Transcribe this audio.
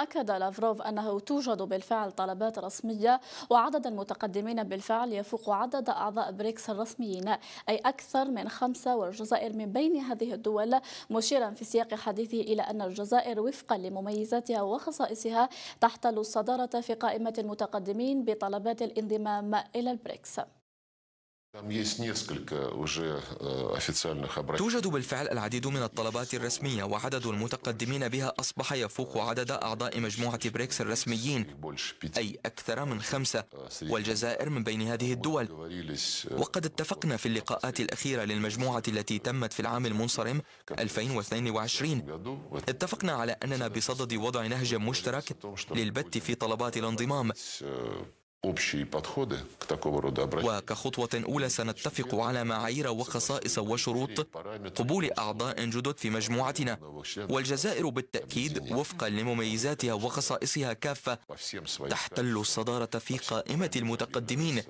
أكد لافروف أنه توجد بالفعل طلبات رسمية وعدد المتقدمين بالفعل يفوق عدد أعضاء بريكس الرسميين أي أكثر من خمسة والجزائر من بين هذه الدول مشيرا في سياق حديثه إلى أن الجزائر وفقا لمميزاتها وخصائصها تحتل الصدارة في قائمة المتقدمين بطلبات الانضمام إلى البريكس Э, توجد بالفعل العديد من الطلبات الرسمية وعدد المتقدمين بها أصبح يفوق عدد أعضاء مجموعة بريكس الرسميين أي أكثر من خمسة э, والجزائر من بين هذه الدول э, وقد اتفقنا في اللقاءات الأخيرة للمجموعة التي تمت في العام المنصرم 2022 اتفقنا على أننا بصدد وضع نهج مشترك للبت في طلبات الانضمام وكخطوة أولى سنتفق على معايير وخصائص وشروط قبول أعضاء جدد في مجموعتنا والجزائر بالتأكيد وفقا لمميزاتها وخصائصها كافة تحتل الصدارة في قائمة المتقدمين